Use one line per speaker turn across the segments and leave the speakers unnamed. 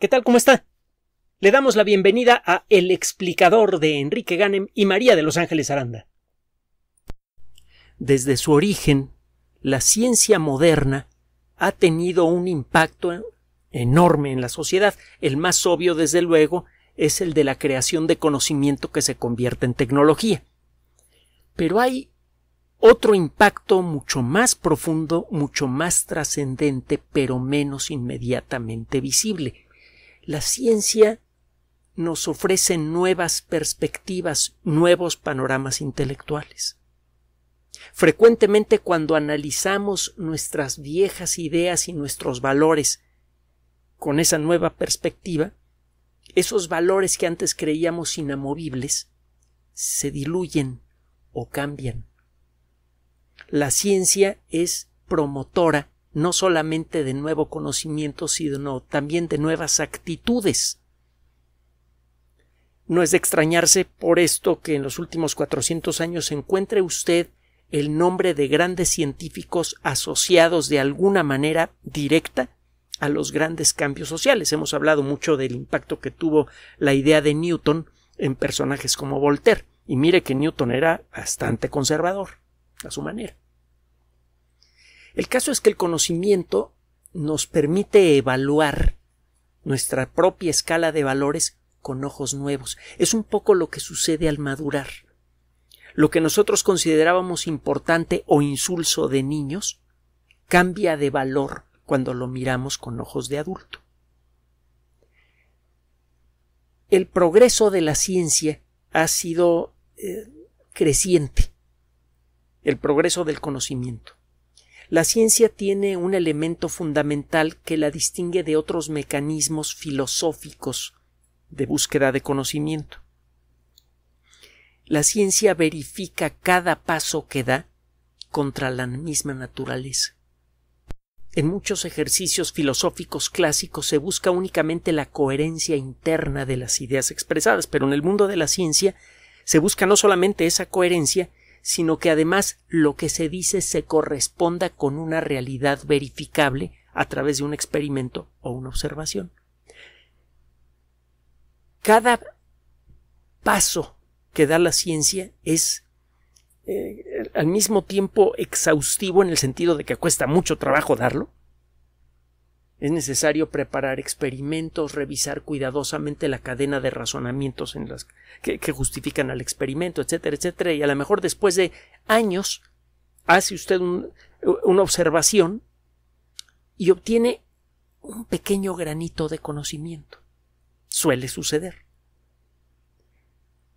¿Qué tal? ¿Cómo está? Le damos la bienvenida a El explicador de Enrique Ganem y María de Los Ángeles Aranda. Desde su origen, la ciencia moderna ha tenido un impacto enorme en la sociedad. El más obvio, desde luego, es el de la creación de conocimiento que se convierte en tecnología. Pero hay otro impacto mucho más profundo, mucho más trascendente, pero menos inmediatamente visible, la ciencia nos ofrece nuevas perspectivas, nuevos panoramas intelectuales. Frecuentemente cuando analizamos nuestras viejas ideas y nuestros valores con esa nueva perspectiva, esos valores que antes creíamos inamovibles se diluyen o cambian. La ciencia es promotora no solamente de nuevo conocimiento, sino también de nuevas actitudes. No es de extrañarse por esto que en los últimos 400 años encuentre usted el nombre de grandes científicos asociados de alguna manera directa a los grandes cambios sociales. Hemos hablado mucho del impacto que tuvo la idea de Newton en personajes como Voltaire. Y mire que Newton era bastante conservador, a su manera. El caso es que el conocimiento nos permite evaluar nuestra propia escala de valores con ojos nuevos. Es un poco lo que sucede al madurar. Lo que nosotros considerábamos importante o insulso de niños cambia de valor cuando lo miramos con ojos de adulto. El progreso de la ciencia ha sido eh, creciente, el progreso del conocimiento. La ciencia tiene un elemento fundamental que la distingue de otros mecanismos filosóficos de búsqueda de conocimiento. La ciencia verifica cada paso que da contra la misma naturaleza. En muchos ejercicios filosóficos clásicos se busca únicamente la coherencia interna de las ideas expresadas, pero en el mundo de la ciencia se busca no solamente esa coherencia, sino que además lo que se dice se corresponda con una realidad verificable a través de un experimento o una observación. Cada paso que da la ciencia es eh, al mismo tiempo exhaustivo en el sentido de que cuesta mucho trabajo darlo, es necesario preparar experimentos, revisar cuidadosamente la cadena de razonamientos en las que, justifican al experimento, etcétera, etcétera. Y a lo mejor después de años hace usted una observación y obtiene un pequeño granito de conocimiento. Suele suceder.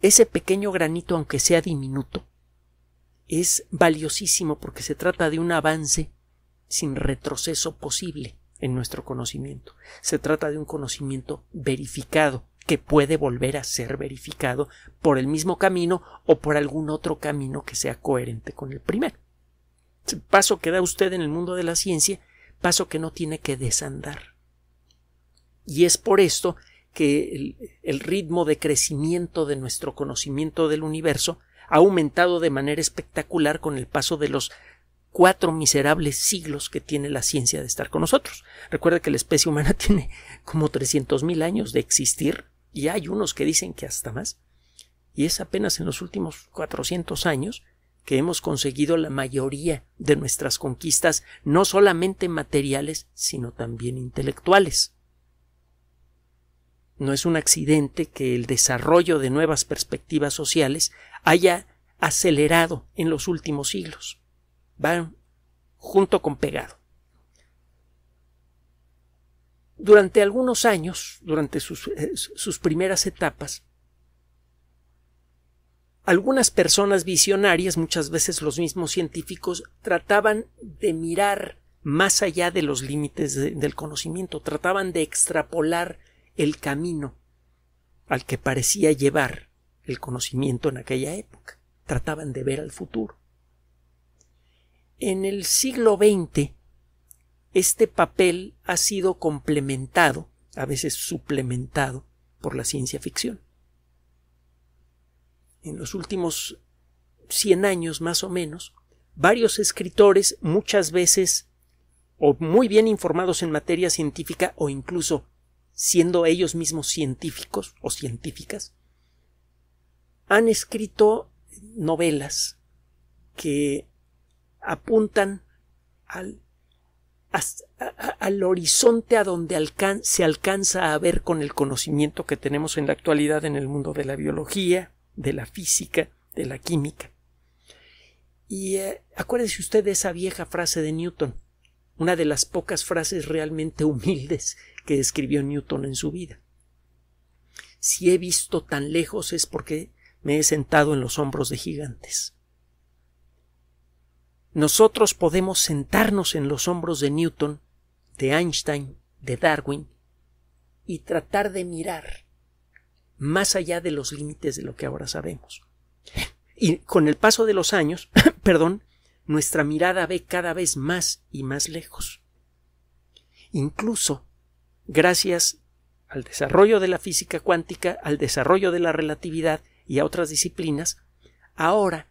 Ese pequeño granito, aunque sea diminuto, es valiosísimo porque se trata de un avance sin retroceso posible en nuestro conocimiento. Se trata de un conocimiento verificado, que puede volver a ser verificado por el mismo camino o por algún otro camino que sea coherente con el primero. Paso que da usted en el mundo de la ciencia, paso que no tiene que desandar. Y es por esto que el, el ritmo de crecimiento de nuestro conocimiento del universo ha aumentado de manera espectacular con el paso de los cuatro miserables siglos que tiene la ciencia de estar con nosotros. Recuerda que la especie humana tiene como 300.000 años de existir y hay unos que dicen que hasta más. Y es apenas en los últimos 400 años que hemos conseguido la mayoría de nuestras conquistas, no solamente materiales, sino también intelectuales. No es un accidente que el desarrollo de nuevas perspectivas sociales haya acelerado en los últimos siglos van junto con pegado. Durante algunos años, durante eh, sus, primeras etapas, algunas personas visionarias, muchas veces los mismos científicos, trataban de mirar más allá de los límites del conocimiento, trataban de extrapolar el camino al que parecía llevar el conocimiento en aquella época, trataban de ver al futuro. En el siglo XX, este papel ha sido complementado, a veces suplementado, por la ciencia ficción. En los últimos 100 años más o menos, varios escritores, muchas veces o muy bien informados en materia científica o incluso siendo ellos mismos científicos o científicas, han escrito novelas que apuntan al, horizonte a donde se alcanza a ver con el conocimiento que tenemos en la actualidad en el mundo de la biología, de la física, de la química. Y eh, acuérdese usted de esa vieja frase de Newton, una de las pocas frases realmente humildes que escribió Newton en su vida. Si he visto tan lejos es porque me he sentado en los hombros de gigantes nosotros podemos sentarnos en los hombros de Newton, de Einstein, de Darwin, y tratar de mirar más allá de los límites de lo que ahora sabemos. Y con el paso de los años, perdón, nuestra mirada ve cada vez más y más lejos. Incluso, gracias al desarrollo de la física cuántica, al desarrollo de la relatividad y a otras disciplinas, ahora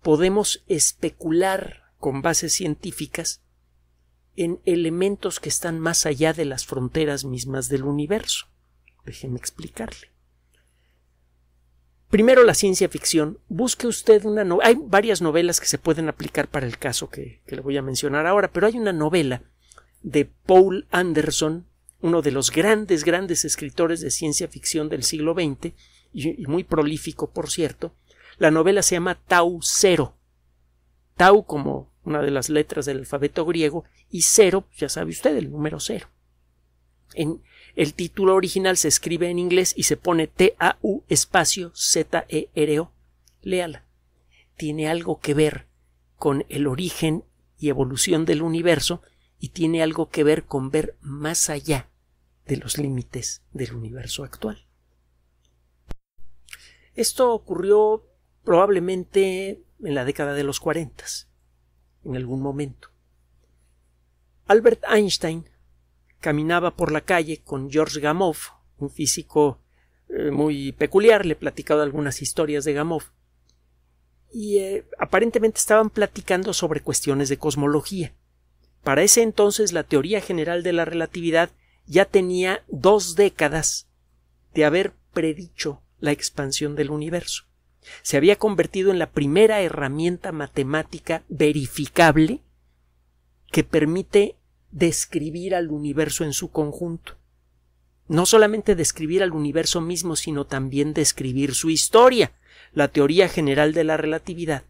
podemos especular con bases científicas en elementos que están más allá de las fronteras mismas del universo. Déjenme explicarle. Primero la ciencia ficción. Busque usted una novela. Hay varias novelas que se pueden aplicar para el caso que, le voy a mencionar ahora, pero hay una novela de Paul Anderson, uno de los grandes, grandes escritores de ciencia ficción del siglo XX, y muy prolífico, por cierto. La novela se llama Tau Cero. Tau como una de las letras del alfabeto griego, y cero, pues, ya sabe usted, el número cero. En el título original se escribe en inglés y se pone T-A-U espacio Z-E-R-O. Léala. Tiene algo que ver con el origen y evolución del universo y tiene algo que ver con ver más allá de los límites del universo actual. Esto ocurrió probablemente en la década de los cuarentas en algún momento. Albert Einstein caminaba por la calle con George Gamow, un físico eh, muy peculiar, le he platicado algunas historias de Gamow, y eh, aparentemente estaban platicando sobre cuestiones de cosmología. Para ese entonces la teoría general de la relatividad ya tenía dos décadas de haber predicho la expansión del universo se había convertido en la primera herramienta matemática verificable que permite describir al universo en su conjunto. No solamente describir al universo mismo, sino también describir su historia. La teoría general de la relatividad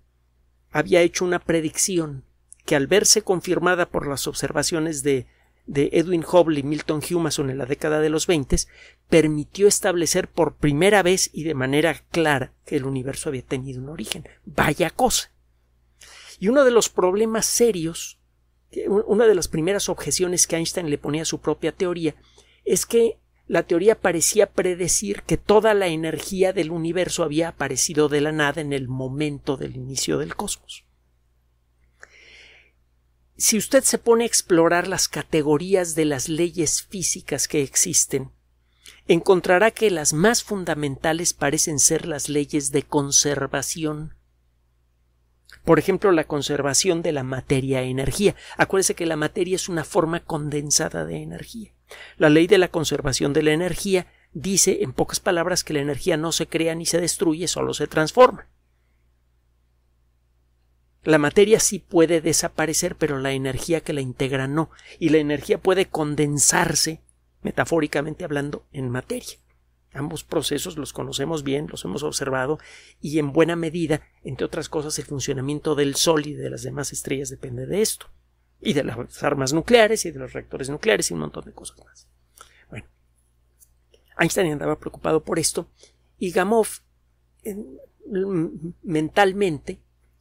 había hecho una predicción que al verse confirmada por las observaciones de de Edwin Hubble y Milton Humason en la década de los 20 permitió establecer por primera vez y de manera clara que el universo había tenido un origen. Vaya cosa. Y uno de los problemas serios, una de las primeras objeciones que Einstein le ponía a su propia teoría, es que la teoría parecía predecir que toda la energía del universo había aparecido de la nada en el momento del inicio del cosmos si usted se pone a explorar las categorías de las leyes físicas que existen, encontrará que las más fundamentales parecen ser las leyes de conservación. Por ejemplo, la conservación de la materia-energía. Acuérdese que la materia es una forma condensada de energía. La ley de la conservación de la energía dice, en pocas palabras, que la energía no se crea ni se destruye, solo se transforma. La materia sí puede desaparecer, pero la energía que la integra no, y la energía puede condensarse, metafóricamente hablando, en materia. Ambos procesos los conocemos bien, los hemos observado, y en buena medida, entre otras cosas, el funcionamiento del Sol y de las demás estrellas depende de esto, y de las armas nucleares, y de los reactores nucleares, y un montón de cosas más. Bueno, Einstein andaba preocupado por esto, y Gamow mentalmente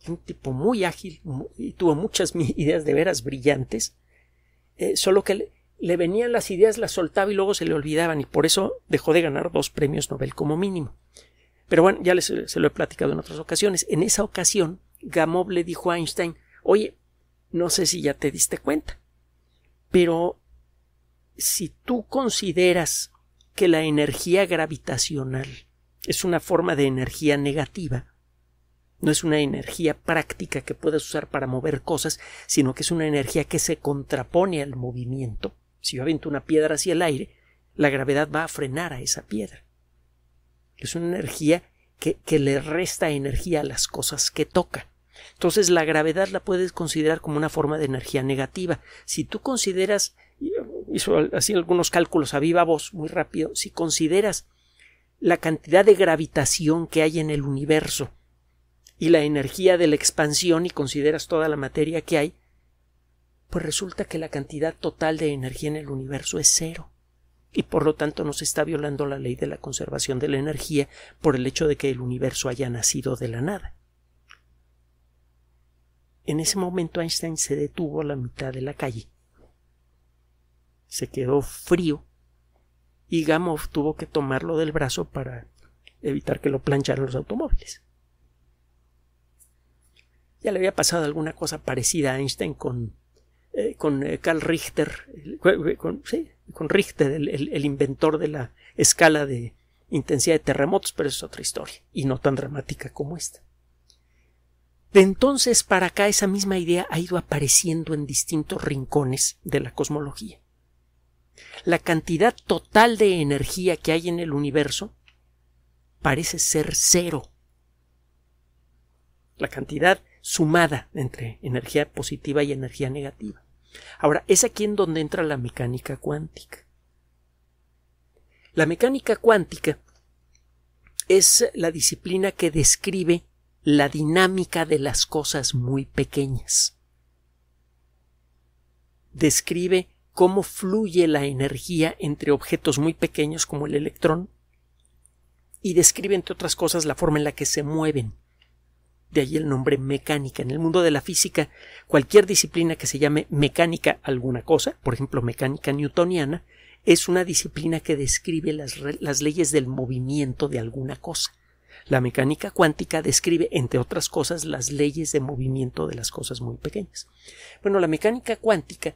un tipo muy ágil y tuvo muchas ideas de veras brillantes, eh, solo que le, venían las ideas, las soltaba y luego se le olvidaban y por eso dejó de ganar dos premios Nobel como mínimo. Pero bueno, ya les, se lo he platicado en otras ocasiones. En esa ocasión, Gamow le dijo a Einstein, oye, no sé si ya te diste cuenta, pero si tú consideras que la energía gravitacional es una forma de energía negativa, no es una energía práctica que puedas usar para mover cosas, sino que es una energía que se contrapone al movimiento. Si yo avento una piedra hacia el aire, la gravedad va a frenar a esa piedra. Es una energía que, que le resta energía a las cosas que toca. Entonces la gravedad la puedes considerar como una forma de energía negativa. Si tú consideras, hizo así algunos cálculos a viva voz muy rápido, si consideras la cantidad de gravitación que hay en el universo y la energía de la expansión y consideras toda la materia que hay, pues resulta que la cantidad total de energía en el universo es cero. Y por lo tanto no se está violando la ley de la conservación de la energía por el hecho de que el universo haya nacido de la nada. En ese momento Einstein se detuvo a la mitad de la calle. Se quedó frío y Gamow tuvo que tomarlo del brazo para evitar que lo plancharan los automóviles. Ya le había pasado alguna cosa parecida a Einstein con, Karl eh, eh, Richter, con, Richter, el, inventor de la escala de intensidad de terremotos, pero es otra historia, y no tan dramática como esta. De entonces para acá esa misma idea ha ido apareciendo en distintos rincones de la cosmología. La cantidad total de energía que hay en el universo parece ser cero. La cantidad sumada entre energía positiva y energía negativa. Ahora, es aquí en donde entra la mecánica cuántica. La mecánica cuántica es la disciplina que describe la dinámica de las cosas muy pequeñas. Describe cómo fluye la energía entre objetos muy pequeños como el electrón y describe, entre otras cosas, la forma en la que se mueven de ahí el nombre mecánica. En el mundo de la física, cualquier disciplina que se llame mecánica alguna cosa, por ejemplo mecánica newtoniana, es una disciplina que describe las, las leyes del movimiento de alguna cosa. La mecánica cuántica describe, entre otras cosas, las leyes de movimiento de las cosas muy pequeñas. Bueno, la mecánica cuántica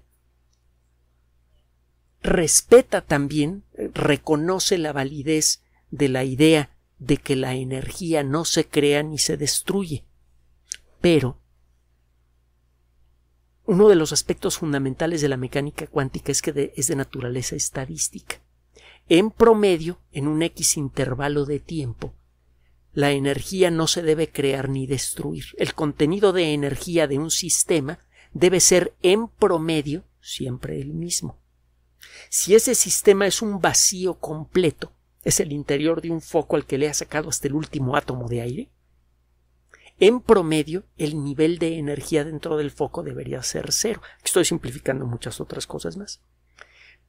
respeta también, eh, reconoce la validez de la idea de que la energía no se crea ni se destruye. Pero uno de los aspectos fundamentales de la mecánica cuántica es que es de naturaleza estadística. En promedio, en un X intervalo de tiempo, la energía no se debe crear ni destruir. El contenido de energía de un sistema debe ser en promedio siempre el mismo. Si ese sistema es un vacío completo, es el interior de un foco al que le ha sacado hasta el último átomo de aire, en promedio el nivel de energía dentro del foco debería ser cero. Estoy simplificando muchas otras cosas más.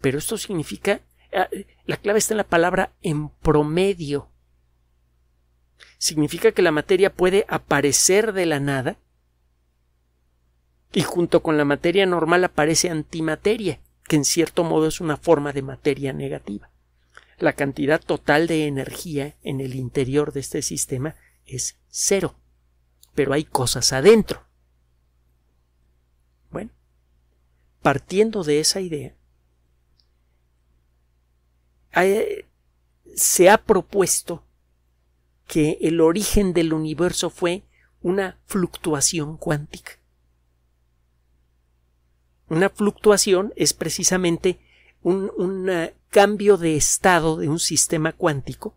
Pero esto significa, ah, la clave está en la palabra en promedio. Significa que la materia puede aparecer de la nada y junto con la materia normal aparece antimateria, que en cierto modo es una forma de materia negativa la cantidad total de energía en el interior de este sistema es cero, pero hay cosas adentro. Bueno, partiendo de esa idea, se ha propuesto que el origen del universo fue una fluctuación cuántica. Una fluctuación es precisamente un, eh, cambio de estado de un sistema cuántico,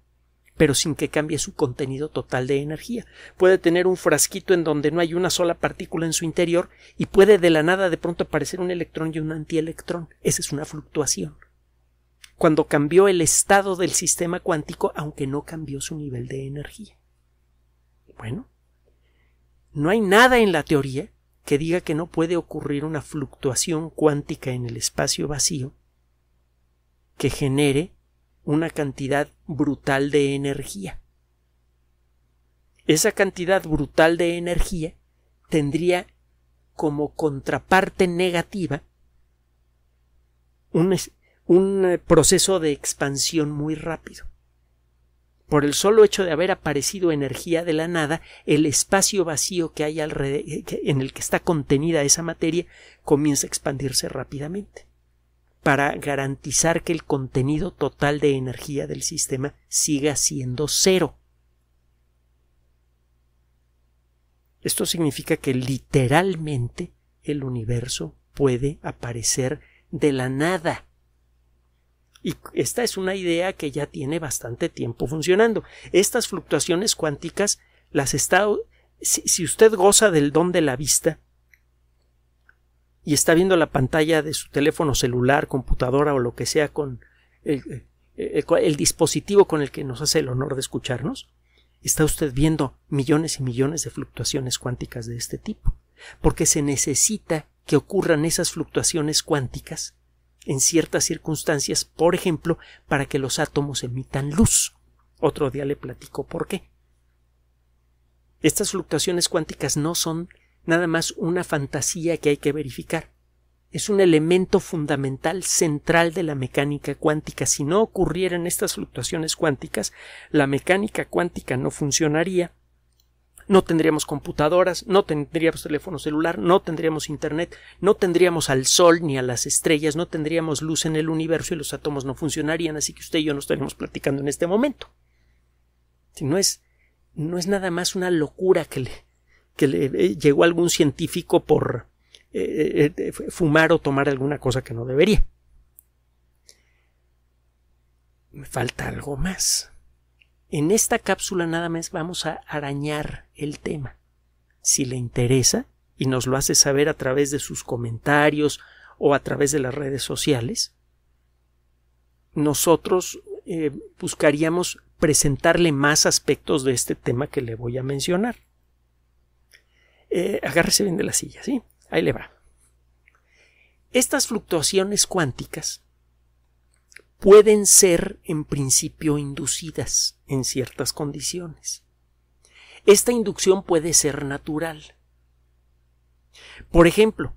pero sin que cambie su contenido total de energía. Puede tener un frasquito en donde no hay una sola partícula en su interior y puede de la nada de pronto aparecer un electrón y un antielectrón. Esa es una fluctuación. Cuando cambió el estado del sistema cuántico, aunque no cambió su nivel de energía. Bueno, no hay nada en la teoría que diga que no puede ocurrir una fluctuación cuántica en el espacio vacío que genere una cantidad brutal de energía. Esa cantidad brutal de energía tendría como contraparte negativa un, un, eh, proceso de expansión muy rápido. Por el solo hecho de haber aparecido energía de la nada, el espacio vacío que hay en el que está contenida esa materia comienza a expandirse rápidamente para garantizar que el contenido total de energía del sistema siga siendo cero. Esto significa que literalmente el universo puede aparecer de la nada. Y esta es una idea que ya tiene bastante tiempo funcionando. Estas fluctuaciones cuánticas las está... si usted goza del don de la vista, y está viendo la pantalla de su teléfono celular, computadora o lo que sea con el, eh, eh, el, dispositivo con el que nos hace el honor de escucharnos, está usted viendo millones y millones de fluctuaciones cuánticas de este tipo, porque se necesita que ocurran esas fluctuaciones cuánticas en ciertas circunstancias, por ejemplo, para que los átomos emitan luz. Otro día le platico por qué. Estas fluctuaciones cuánticas no son nada más una fantasía que hay que verificar. Es un elemento fundamental central de la mecánica cuántica. Si no ocurrieran estas fluctuaciones cuánticas, la mecánica cuántica no funcionaría no tendríamos computadoras, no tendríamos teléfono celular, no tendríamos internet, no tendríamos al sol ni a las estrellas, no tendríamos luz en el universo y los átomos no funcionarían, así que usted y yo nos estaríamos platicando en este momento. Si no es, no es nada más una locura que le, que le eh, llegó algún científico por eh, eh, fumar o tomar alguna cosa que no debería. Me falta algo más. En esta cápsula nada más vamos a arañar el tema. Si le interesa y nos lo hace saber a través de sus comentarios o a través de las redes sociales, nosotros buscaríamos presentarle más aspectos de este tema que le voy a mencionar. Eh, agárrese bien de la silla, ¿sí? Ahí le va. Estas fluctuaciones cuánticas pueden ser en principio inducidas en ciertas condiciones. Esta inducción puede ser natural. Por ejemplo,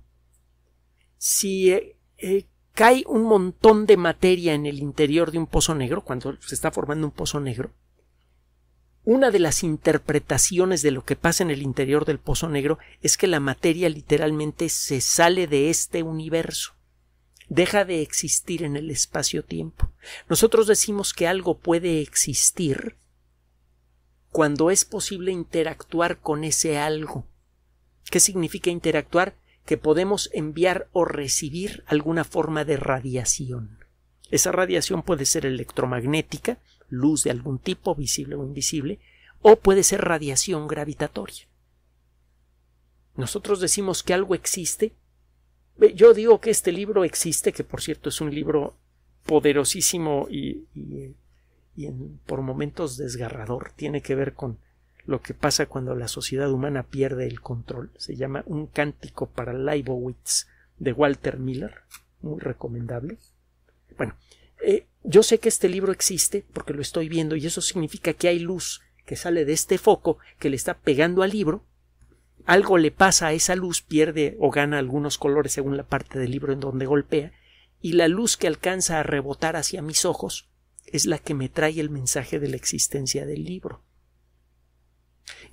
si eh, eh, cae un montón de materia en el interior de un pozo negro, cuando se está formando un pozo negro, una de las interpretaciones de lo que pasa en el interior del Pozo Negro es que la materia literalmente se sale de este universo, deja de existir en el espacio-tiempo. Nosotros decimos que algo puede existir cuando es posible interactuar con ese algo. ¿Qué significa interactuar? Que podemos enviar o recibir alguna forma de radiación. Esa radiación puede ser electromagnética, luz de algún tipo, visible o invisible, o puede ser radiación gravitatoria. Nosotros decimos que algo existe. Yo digo que este libro existe, que por cierto es un libro poderosísimo y, por momentos desgarrador. Tiene que ver con lo que pasa cuando la sociedad humana pierde el control. Se llama Un cántico para Leibowitz de Walter Miller, muy recomendable. Bueno, eh, yo sé que este libro existe porque lo estoy viendo y eso significa que hay luz que sale de este foco que le está pegando al libro. Algo le pasa a esa luz, pierde o gana algunos colores según la parte del libro en donde golpea, y la luz que alcanza a rebotar hacia mis ojos es la que me trae el mensaje de la existencia del libro.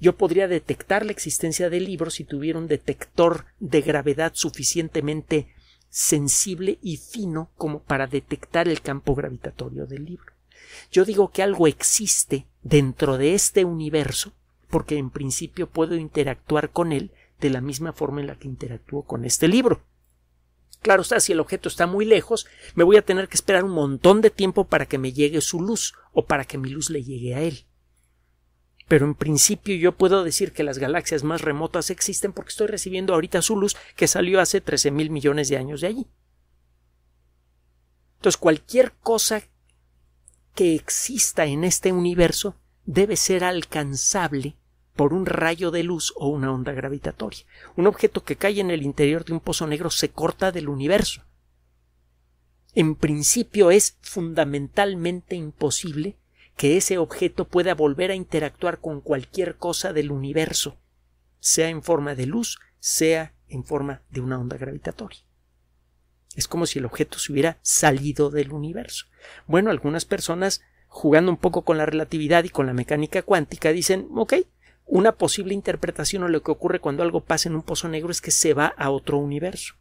Yo podría detectar la existencia del libro si tuviera un detector de gravedad suficientemente sensible y fino como para detectar el campo gravitatorio del libro. Yo digo que algo existe dentro de este universo porque en principio puedo interactuar con él de la misma forma en la que interactúo con este libro. Claro está, si el objeto está muy lejos, me voy a tener que esperar un montón de tiempo para que me llegue su luz o para que mi luz le llegue a él pero en principio yo puedo decir que las galaxias más remotas existen porque estoy recibiendo ahorita su luz que salió hace 13 mil millones de años de allí. Entonces cualquier cosa que exista en este universo debe ser alcanzable por un rayo de luz o una onda gravitatoria. Un objeto que cae en el interior de un pozo negro se corta del universo. En principio es fundamentalmente imposible que ese objeto pueda volver a interactuar con cualquier cosa del universo, sea en forma de luz, sea en forma de una onda gravitatoria. Es como si el objeto se hubiera salido del universo. Bueno, algunas personas, jugando un poco con la relatividad y con la mecánica cuántica, dicen, ok, una posible interpretación o lo que ocurre cuando algo pasa en un pozo negro es que se va a otro universo.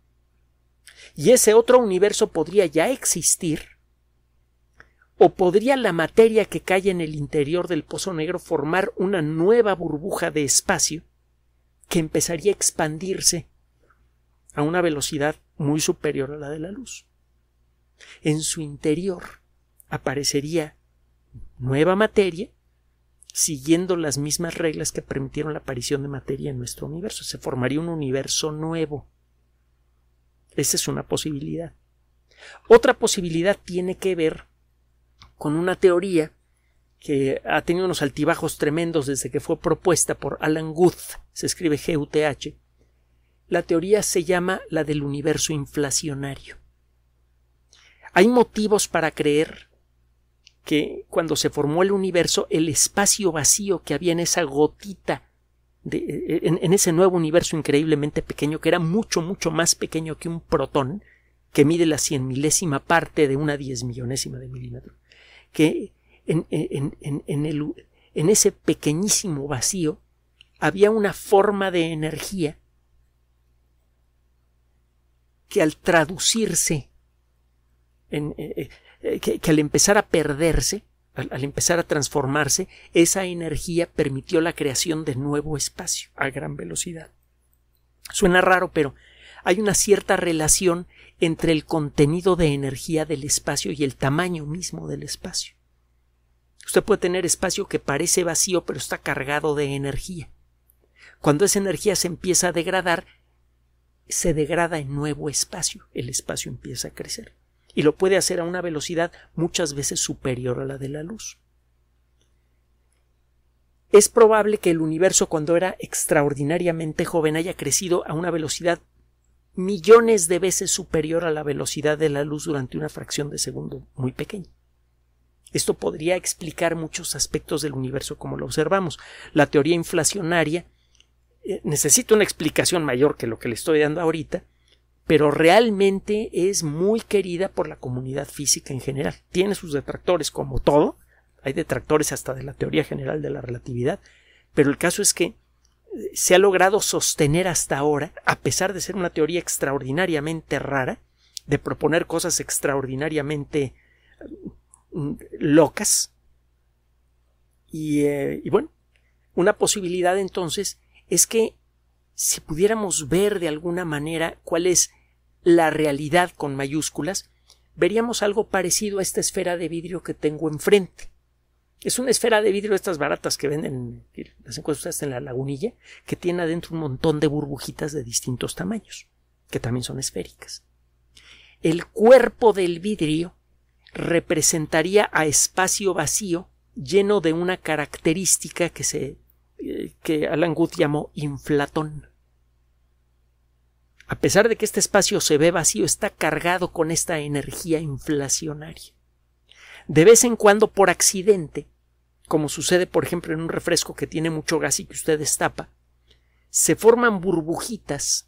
Y ese otro universo podría ya existir ¿O podría la materia que cae en el interior del pozo negro formar una nueva burbuja de espacio que empezaría a expandirse a una velocidad muy superior a la de la luz? En su interior aparecería nueva materia siguiendo las mismas reglas que permitieron la aparición de materia en nuestro universo. Se formaría un universo nuevo. Esa es una posibilidad. Otra posibilidad tiene que ver con una teoría que ha tenido unos altibajos tremendos desde que fue propuesta por Alan Guth, se escribe G-U-T-H, La teoría se llama la del universo inflacionario. Hay motivos para creer que cuando se formó el universo, el espacio vacío que había en esa gotita, eh, en, ese nuevo universo increíblemente pequeño, que era mucho, mucho más pequeño que un protón, que mide la cien milésima parte de una diez millonésima de milímetro que en, ese pequeñísimo vacío había una forma de energía que al traducirse, eh, eh, eh, que, al empezar a perderse, al, al, empezar a transformarse, esa energía permitió la creación de nuevo espacio a gran velocidad. Suena raro, pero hay una cierta relación entre el contenido de energía del espacio y el tamaño mismo del espacio. Usted puede tener espacio que parece vacío pero está cargado de energía. Cuando esa energía se empieza a degradar, se degrada en nuevo espacio, el espacio empieza a crecer y lo puede hacer a una velocidad muchas veces superior a la de la luz. Es probable que el universo cuando era extraordinariamente joven haya crecido a una velocidad millones de veces superior a la velocidad de la luz durante una fracción de segundo muy pequeña. Esto podría explicar muchos aspectos del universo como lo observamos. La teoría inflacionaria eh, necesita una explicación mayor que lo que le estoy dando ahorita, pero realmente es muy querida por la comunidad física en general. Tiene sus detractores como todo, hay detractores hasta de la teoría general de la relatividad, pero el caso es que se ha logrado sostener hasta ahora, a pesar de ser una teoría extraordinariamente rara, de proponer cosas extraordinariamente mm, locas. Eh, y, bueno, una posibilidad entonces es que si pudiéramos ver de alguna manera cuál es la realidad con mayúsculas, veríamos algo parecido a esta esfera de vidrio que tengo enfrente. Es una esfera de vidrio estas baratas que venden, las encuentras en la lagunilla, que tiene adentro un montón de burbujitas de distintos tamaños, que también son esféricas. El cuerpo del vidrio representaría a espacio vacío lleno de una característica que se eh, que Alan Guth llamó inflatón. A pesar de que este espacio se ve vacío, está cargado con esta energía inflacionaria de vez en cuando por accidente, como sucede por ejemplo en un refresco que tiene mucho gas y que usted destapa, se forman burbujitas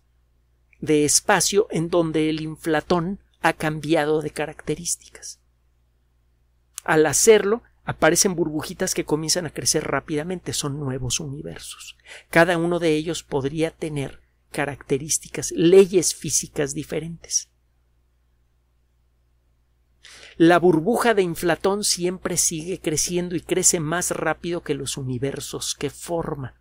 de espacio en donde el inflatón ha cambiado de características. Al hacerlo, aparecen burbujitas que comienzan a crecer rápidamente, son nuevos universos. Cada uno de ellos podría tener características, leyes físicas diferentes. La burbuja de inflatón siempre sigue creciendo y crece más rápido que los universos que forma.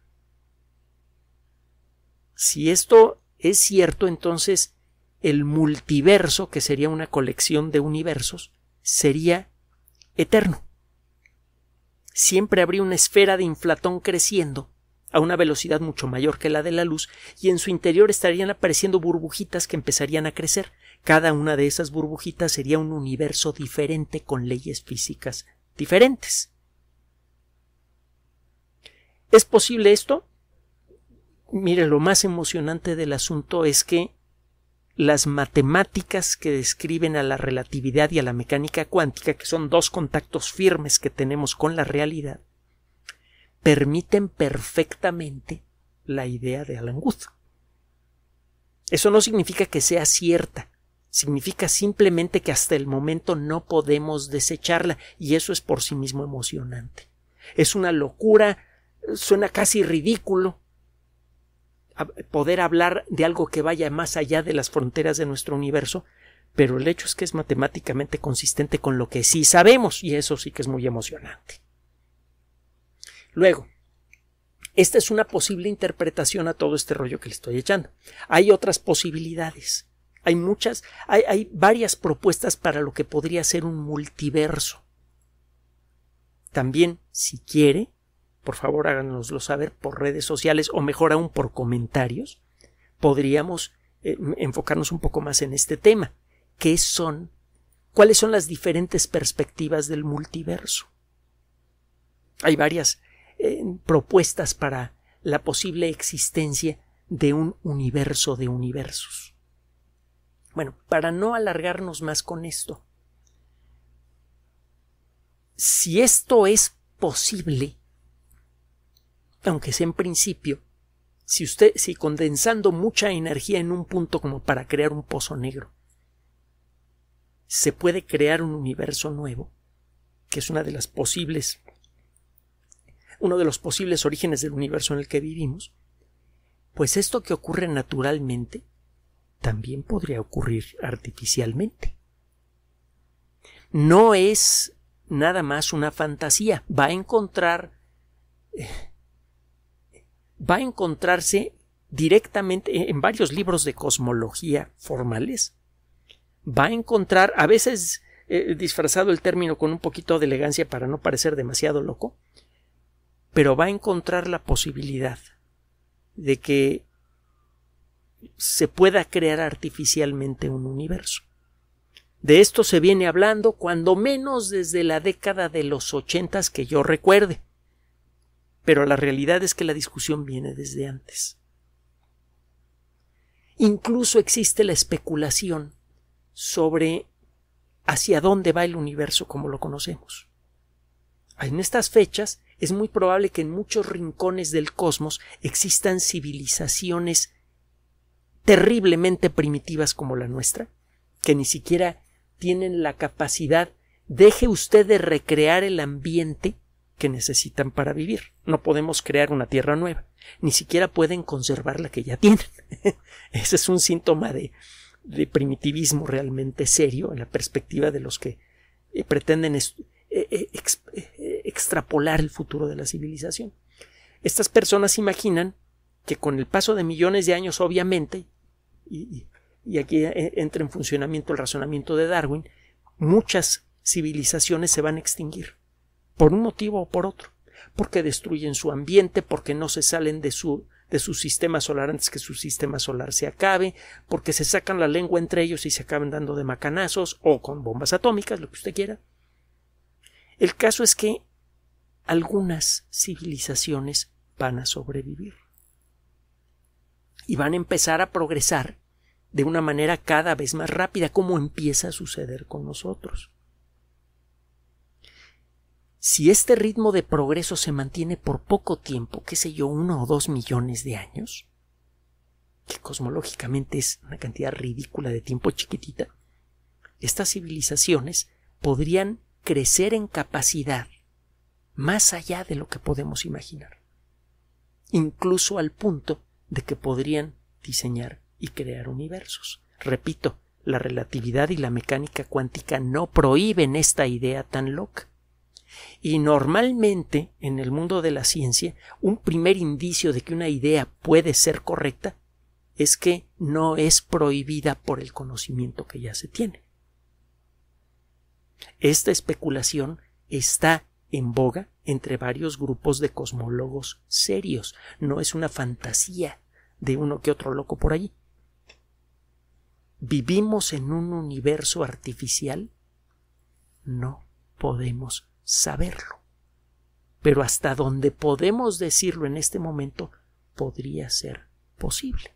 Si esto es cierto, entonces el multiverso, que sería una colección de universos, sería eterno. Siempre habría una esfera de inflatón creciendo a una velocidad mucho mayor que la de la luz, y en su interior estarían apareciendo burbujitas que empezarían a crecer, cada una de esas burbujitas sería un universo diferente con leyes físicas diferentes. ¿Es posible esto? Mire, lo más emocionante del asunto es que las matemáticas que describen a la relatividad y a la mecánica cuántica, que son dos contactos firmes que tenemos con la realidad, permiten perfectamente la idea de Alan Guth. Eso no significa que sea cierta, significa simplemente que hasta el momento no podemos desecharla y eso es por sí mismo emocionante. Es una locura, suena casi ridículo poder hablar de algo que vaya más allá de las fronteras de nuestro universo, pero el hecho es que es matemáticamente consistente con lo que sí sabemos y eso sí que es muy emocionante. Luego, esta es una posible interpretación a todo este rollo que le estoy echando. Hay otras posibilidades. Hay muchas, hay, varias propuestas para lo que podría ser un multiverso. También, si quiere, por favor háganoslo saber por redes sociales o mejor aún por comentarios, podríamos eh, enfocarnos un poco más en este tema. ¿Qué son? ¿Cuáles son las diferentes perspectivas del multiverso? Hay varias eh, propuestas para la posible existencia de un universo de universos. Bueno, para no alargarnos más con esto, si esto es posible, aunque sea en principio, si usted, si condensando mucha energía en un punto como para crear un pozo negro, se puede crear un universo nuevo, que es una de las posibles, uno de los posibles orígenes del universo en el que vivimos, pues esto que ocurre naturalmente también podría ocurrir artificialmente. No es nada más una fantasía, va a encontrar eh, va a encontrarse directamente en varios libros de cosmología formales. Va a encontrar, a veces eh, disfrazado el término con un poquito de elegancia para no parecer demasiado loco, pero va a encontrar la posibilidad de que se pueda crear artificialmente un universo. De esto se viene hablando cuando menos desde la década de los ochentas que yo recuerde. Pero la realidad es que la discusión viene desde antes. Incluso existe la especulación sobre hacia dónde va el universo como lo conocemos. En estas fechas es muy probable que en muchos rincones del cosmos existan civilizaciones terriblemente primitivas como la nuestra, que ni siquiera tienen la capacidad, deje usted de recrear el ambiente que necesitan para vivir. No podemos crear una tierra nueva, ni siquiera pueden conservar la que ya tienen. Ese es un síntoma de, de primitivismo realmente serio en la perspectiva de los que eh, pretenden eh, eh, extrapolar el futuro de la civilización. Estas personas imaginan que con el paso de millones de años, obviamente, y, aquí eh, entra en funcionamiento el razonamiento de Darwin, muchas civilizaciones se van a extinguir, por un motivo o por otro, porque destruyen su ambiente, porque no se salen de su de su sistema solar antes que su sistema solar se acabe, porque se sacan la lengua entre ellos y se acaban dando de macanazos o con bombas atómicas, lo que usted quiera. El caso es que algunas civilizaciones van a sobrevivir y van a empezar a progresar de una manera cada vez más rápida, como empieza a suceder con nosotros. Si este ritmo de progreso se mantiene por poco tiempo, qué sé yo, uno o dos millones de años, que cosmológicamente es una cantidad ridícula de tiempo chiquitita, estas civilizaciones podrían crecer en capacidad más allá de lo que podemos imaginar, incluso al punto de que podrían diseñar y crear universos. Repito, la relatividad y la mecánica cuántica no prohíben esta idea tan loca. Y normalmente, en el mundo de la ciencia, un primer indicio de que una idea puede ser correcta es que no es prohibida por el conocimiento que ya se tiene. Esta especulación está en boga entre varios grupos de cosmólogos serios, no es una fantasía de uno que otro loco por allí. ¿Vivimos en un universo artificial? No podemos saberlo. Pero hasta donde podemos decirlo en este momento, podría ser posible.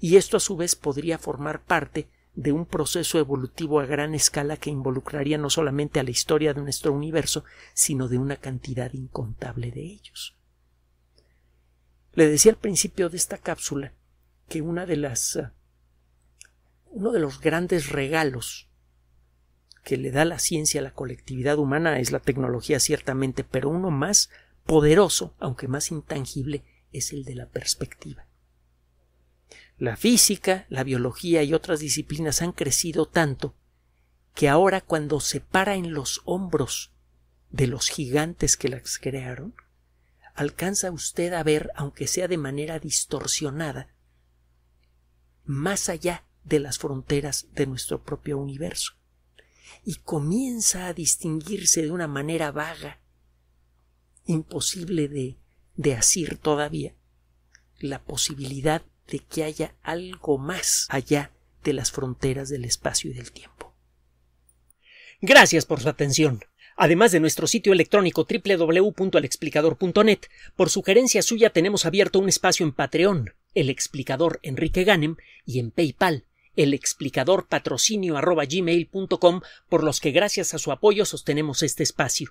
Y esto a su vez podría formar parte de un proceso evolutivo a gran escala que involucraría no solamente a la historia de nuestro universo, sino de una cantidad incontable de ellos. Le decía al principio de esta cápsula que una de las eh, uno de los grandes regalos que le da la ciencia a la colectividad humana es la tecnología ciertamente, pero uno más poderoso, aunque más intangible, es el de la perspectiva. La física, la biología y otras disciplinas han crecido tanto que ahora cuando se para en los hombros de los gigantes que las crearon, alcanza usted a ver, aunque sea de manera distorsionada, más allá de las fronteras de nuestro propio universo, y comienza a distinguirse de una manera vaga, imposible de, de asir todavía, la posibilidad de que haya algo más allá de las fronteras del espacio y del tiempo. Gracias por su atención. Además de nuestro sitio electrónico www.alexplicador.net, por sugerencia suya tenemos abierto un espacio en Patreon, el explicador Enrique Ganem, y en PayPal, el explicador patrocinio por los que gracias a su apoyo sostenemos este espacio.